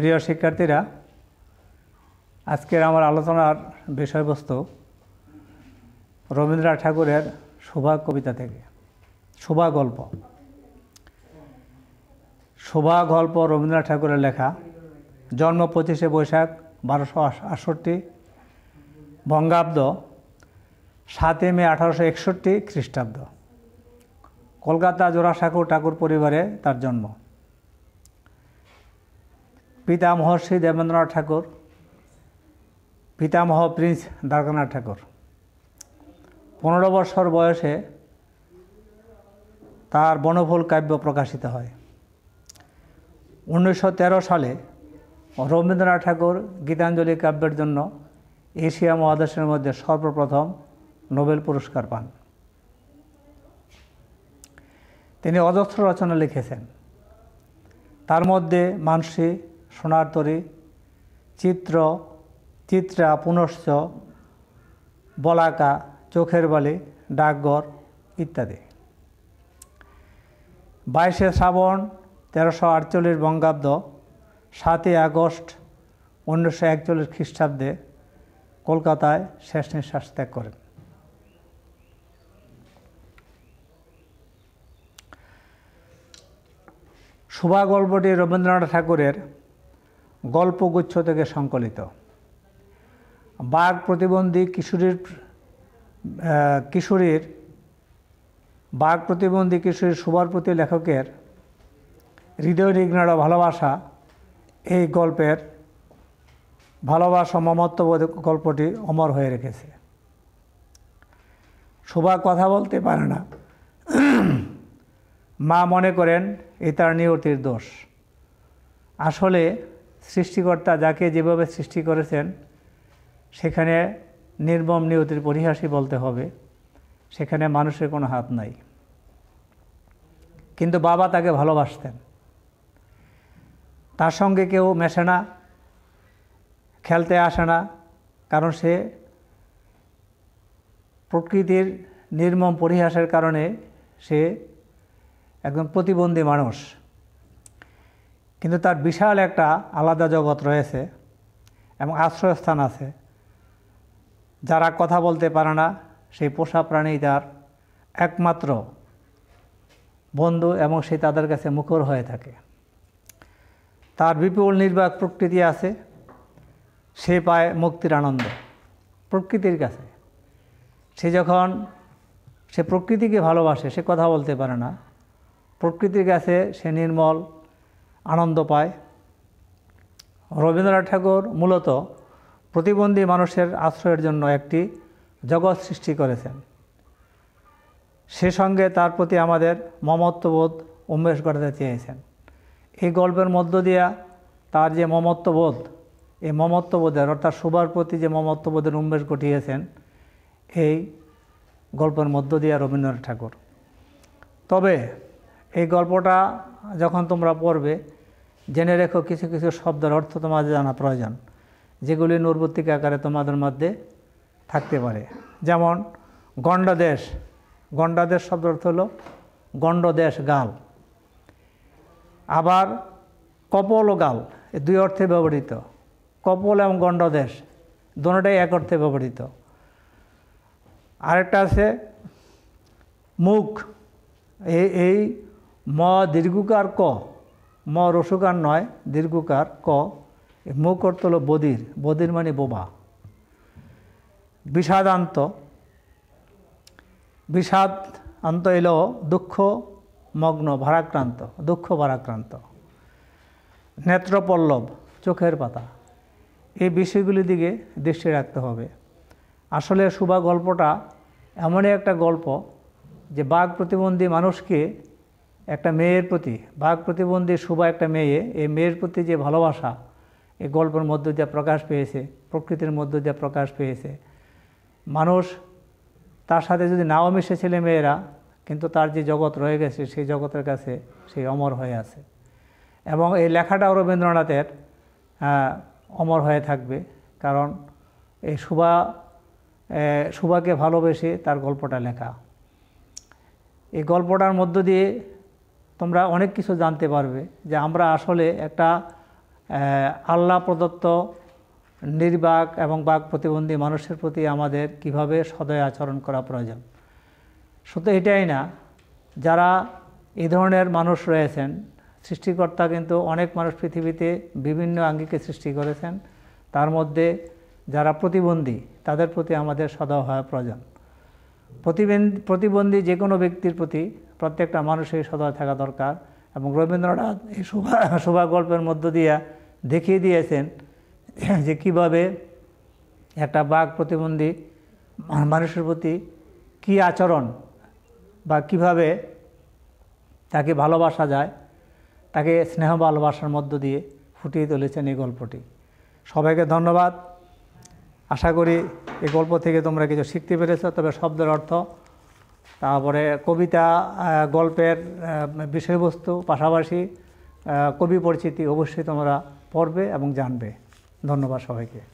প্রিয় শিক্ষার্থীরা আজকের আমার আলোচনার বিষয়বস্তু রবীন্দ্রনাথ ঠাকুরের শোভা কবিতা থেকে শোভা গল্প শোভা গল্প রবীন্দ্রনাথ ঠাকুরের লেখা জন্ম পঁচিশে বৈশাখ বারোশো আটষট্টি বঙ্গাব্দ সাতই মে আঠারোশো একষট্টি খ্রিস্টাব্দ কলকাতা জোড়াসাঁকো ঠাকুর পরিবারে তার জন্ম পিতামহ শ্রী দেবেন্দ্রনাথ ঠাকুর পিতামহ প্রিন্স দ্বারকানাথ ঠাকুর পনেরো বছর বয়সে তার বনফুল কাব্য প্রকাশিত হয় উনিশশো সালে রবীন্দ্রনাথ ঠাকুর গীতাঞ্জলি কাব্যের জন্য এশিয়া মহাদেশের মধ্যে সর্বপ্রথম নোবেল পুরস্কার পান তিনি অজস্র রচনা লিখেছেন তার মধ্যে মানসী সোনার তরী চিত্র চিত্রা পুনশ্চ বলাকা চোখের বালি ডাকঘর ইত্যাদি বাইশে শ্রাবণ তেরোশো আটচল্লিশ বঙ্গাব্দ সাতই আগস্ট উনিশশো একচল্লিশ খ্রিস্টাব্দে কলকাতায় শেষ নিঃশ্বাস ত্যাগ করেন শুভা গল্পটি রবীন্দ্রনাথ ঠাকুরের গল্পগুচ্ছ থেকে সংকলিত বাঘ প্রতিবন্ধী কিশোরীর কিশোরীর বাঘ প্রতিবন্ধী কিশোরীর সুবার প্রতি লেখকের হৃদয় নিগ্নড় ভালোবাসা এই গল্পের ভালোবাসা মমত্ববোধ গল্পটি অমর হয়ে রেখেছে শোভা কথা বলতে পারে না মা মনে করেন এ তার নিয়তির দোষ আসলে সৃষ্টিকর্তা যাকে যেভাবে সৃষ্টি করেছেন সেখানে নির্মম নিয়তির পরিহাসই বলতে হবে সেখানে মানুষের কোনো হাত নাই কিন্তু বাবা তাকে ভালোবাসতেন তার সঙ্গে কেউ মেশে না খেলতে আসে না কারণ সে প্রকৃতির নির্মম পরিহাসের কারণে সে একদম প্রতিবন্ধী মানুষ কিন্তু তার বিশাল একটা আলাদা জগৎ রয়েছে এবং আশ্রয়স্থান আছে যারা কথা বলতে পারে না সেই পোষা প্রাণী তার একমাত্র বন্ধু এবং সে তাদের কাছে মুখর হয়ে থাকে তার বিপুল নির্বাক প্রকৃতি আছে সে পায় মুক্তির আনন্দ প্রকৃতির কাছে সে যখন সে প্রকৃতিকে ভালোবাসে সে কথা বলতে পারে না প্রকৃতির কাছে সে নির্মল আনন্দ পায় রবীন্দ্রনাথ ঠাকুর মূলত প্রতিবন্ধী মানুষের আশ্রয়ের জন্য একটি জগৎ সৃষ্টি করেছেন সে সঙ্গে তার প্রতি আমাদের মমত্ববোধ উন্মেষ করতে চেয়েছেন এই গল্পের মধ্য দিয়া তার যে মমত্ববোধ এই মমত্ববোধের অর্থাৎ সুবার প্রতি যে মমত্ববোধের উন্মেষ ঘটিয়েছেন এই গল্পের মধ্য দিয়া রবীন্দ্রনাথ ঠাকুর তবে এই গল্পটা যখন তোমরা পড়বে জেনে রেখো কিছু কিছু শব্দের অর্থ তোমাদের জানা প্রয়োজন যেগুলি নৈর্বত্তিক আকারে তোমাদের মধ্যে থাকতে পারে যেমন গণ্ডদেশ গণ্ডাদেশ শব্দ অর্থ হলো গণ্ডদেশ গাল আবার কপল ও গাল এই দুই অর্থে ব্যবহৃত কপল এবং গণ্ডদেশ দুটাই এক অর্থে ব্যবহৃত আরেকটা আছে মুখ এই এই ম দীর্ঘকার ক ম রসুকার নয় দীর্ঘকার ক মুখ করতে বদির বদির মানে বোবা বিষাদান্ত বিষাদ আন্ত এলো দুঃখ মগ্ন ভারাক্রান্ত দুঃখ ভারাক্রান্ত নেত্রপল্লব চোখের পাতা এই বিষয়গুলি দিকে দৃষ্টি রাখতে হবে আসলে শুভা গল্পটা এমনই একটা গল্প যে বাঘ প্রতিবন্ধী মানুষকে একটা মেয়ের প্রতি বাঘ প্রতিবন্ধী শুভা একটা মেয়ে এই মেয়ের প্রতি যে ভালোবাসা এই গল্পের মধ্য যা প্রকাশ পেয়েছে প্রকৃতির মধ্য যা প্রকাশ পেয়েছে মানুষ তার সাথে যদি নাও মিশে ছেলে মেয়েরা কিন্তু তার যে জগৎ রয়ে গেছে সেই জগতের কাছে সেই অমর হয়ে আছে এবং এই লেখাটাও রবীন্দ্রনাথের অমর হয়ে থাকবে কারণ এই শুভা শুভাকে ভালোবেসে তার গল্পটা লেখা এই গল্পটার মধ্য দিয়ে তোমরা অনেক কিছু জানতে পারবে যে আমরা আসলে একটা আল্লাহ প্রদত্ত নির্বাক এবং বাক প্রতিবন্ধী মানুষের প্রতি আমাদের কিভাবে সদয় আচরণ করা প্রয়োজন শুধু এটাই না যারা এই ধরনের মানুষ রয়েছেন সৃষ্টিকর্তা কিন্তু অনেক মানুষ পৃথিবীতে বিভিন্ন আঙ্গিকে সৃষ্টি করেছেন তার মধ্যে যারা প্রতিবন্ধী তাদের প্রতি আমাদের সদয় হওয়া প্রয়োজন প্রতিবন্ধী যে কোনো ব্যক্তির প্রতি প্রত্যেকটা মানুষের সদয় থাকা দরকার এবং রবীন্দ্রনাথ এই শোভা শোভা গল্পের মধ্য দিয়া দেখিয়ে দিয়েছেন যে কিভাবে একটা বাঘ প্রতিবন্ধী মানুষের প্রতি কি আচরণ বা কিভাবে তাকে ভালোবাসা যায় তাকে স্নেহ ভালোবাসার মধ্য দিয়ে ফুটিয়ে তুলেছেন এই গল্পটি সবাইকে ধন্যবাদ আশা করি এই গল্প থেকে তোমরা কিছু শিখতে পেরেছ তবে শব্দের অর্থ তারপরে কবিতা গল্পের বিষয়বস্তু পাশাপাশি কবি পরিচিতি অবশ্যই তোমরা পড়বে এবং জানবে ধন্যবাদ সবাইকে